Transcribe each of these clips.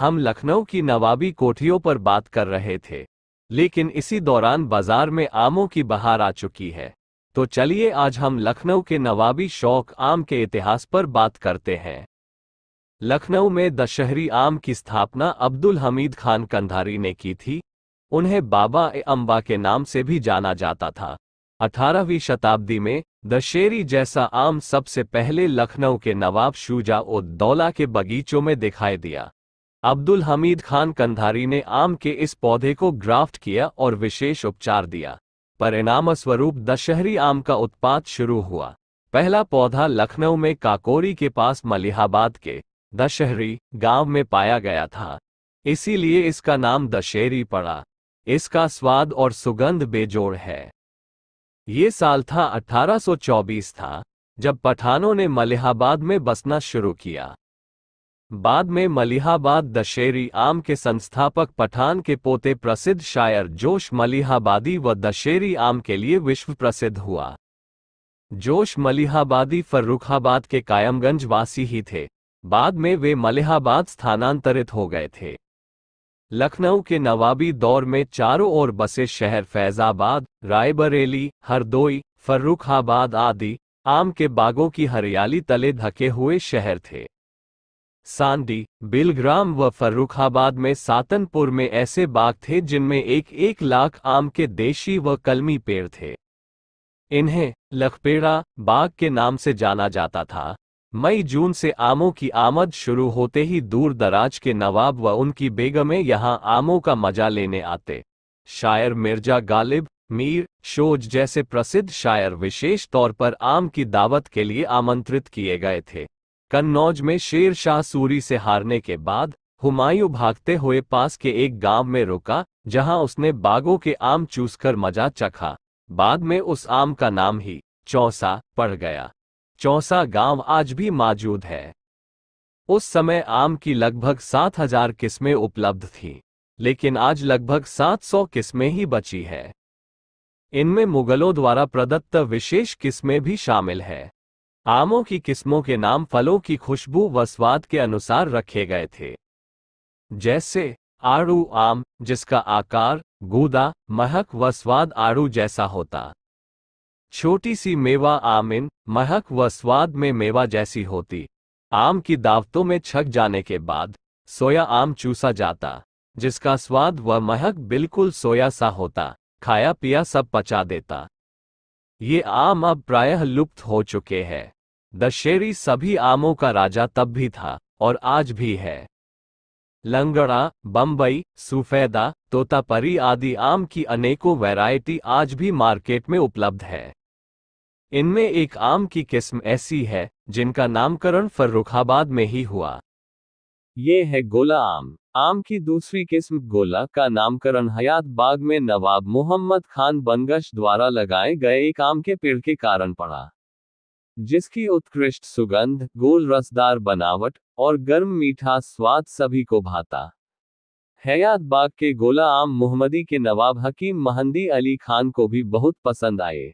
हम लखनऊ की नवाबी कोठियों पर बात कर रहे थे लेकिन इसी दौरान बाजार में आमों की बहार आ चुकी है तो चलिए आज हम लखनऊ के नवाबी शौक आम के इतिहास पर बात करते हैं लखनऊ में दशहरी आम की स्थापना अब्दुल हमीद खान कंधारी ने की थी उन्हें बाबा ए अम्बा के नाम से भी जाना जाता था 18वीं शताब्दी में दशहरी जैसा आम सबसे पहले लखनऊ के नवाब शुजा उद दौला के बगीचों में दिखाई दिया अब्दुल हमीद खान कंधारी ने आम के इस पौधे को ग्राफ्ट किया और विशेष उपचार दिया परिणाम स्वरूप दशहरी आम का उत्पाद शुरू हुआ पहला पौधा लखनऊ में काकोरी के पास मलिहाबाद के दशहरी गांव में पाया गया था इसीलिए इसका नाम दशहरी पड़ा इसका स्वाद और सुगंध बेजोड़ है ये साल था 1824 था जब पठानों ने मलिहाबाद में बसना शुरू किया बाद में मलिहाबाद दशहरी आम के संस्थापक पठान के पोते प्रसिद्ध शायर जोश मलिहाबादी व दशहरी आम के लिए विश्व प्रसिद्ध हुआ जोश मलिहाबादी फर्रुखाबाद के कायमगंज वासी ही थे बाद में वे मलिहाबाद स्थानांतरित हो गए थे लखनऊ के नवाबी दौर में चारों ओर बसे शहर फैजाबाद रायबरेली हरदोई फर्रुखाबाद आदि आम के बागों की हरियाली तले धके हुए शहर थे सांडी बिलग्राम व फर्रुखाबाद में सातनपुर में ऐसे बाग थे जिनमें एक एक लाख आम के देशी व कलमी पेड़ थे इन्हें लखपेड़ा बाग के नाम से जाना जाता था मई जून से आमों की आमद शुरू होते ही दूर दराज के नवाब व उनकी बेगमें यहां आमों का मजा लेने आते शायर मिर्जा गालिब मीर शोज जैसे प्रसिद्ध शायर विशेष तौर पर आम की दावत के लिए आमंत्रित किए गए थे कन्नौज में शेर शाह सूरी से हारने के बाद हुमायूं भागते हुए पास के एक गांव में रुका जहां उसने बागों के आम चूसकर मजा चखा बाद में उस आम का नाम ही चौसा पड़ गया चौसा गांव आज भी मौजूद है उस समय आम की लगभग 7000 किस्में उपलब्ध थीं, लेकिन आज लगभग 700 किस्में ही बची है इनमें मुगलों द्वारा प्रदत्त विशेष किस्में भी शामिल है आमों की किस्मों के नाम फलों की खुशबू व स्वाद के अनुसार रखे गए थे जैसे आड़ू आम जिसका आकार गूदा महक व स्वाद आड़ू जैसा होता छोटी सी मेवा आमिन महक व स्वाद में मेवा जैसी होती आम की दावतों में छक जाने के बाद सोया आम चूसा जाता जिसका स्वाद व महक बिल्कुल सोया सा होता खाया पिया सब पचा देता ये आम अब प्रायः लुप्त हो चुके हैं दशहरी सभी आमों का राजा तब भी था और आज भी है लंगड़ा बम्बई सुफेदा तोतापरी आदि आम की अनेकों वैरायटी आज भी मार्केट में उपलब्ध है इनमें एक आम की किस्म ऐसी है जिनका नामकरण फर्रुखाबाद में ही हुआ ये है गोला आम आम की दूसरी किस्म गोला का नामकरण हयात बाग में नवाब मोहम्मद खान बनगश द्वारा लगाए गए एक आम के पेड़ के कारण पड़ा जिसकी उत्कृष्ट सुगंध गोल रसदार बनावट और गर्म मीठा स्वाद सभी को भाता हयात बाग के गोला आम मोहम्मदी के नवाब हकीम महंदी अली खान को भी बहुत पसंद आए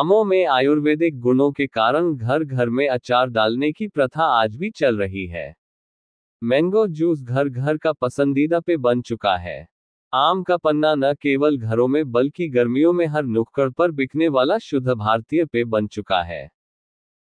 आमों में आयुर्वेदिक गुणों के कारण घर घर में अचार डालने की प्रथा आज भी चल रही है मैंगो जूस घर घर का पसंदीदा पे बन चुका है आम का पन्ना न केवल घरों में बल्कि गर्मियों में हर नुक्कड़ पर बिकने वाला शुद्ध भारतीय पे बन चुका है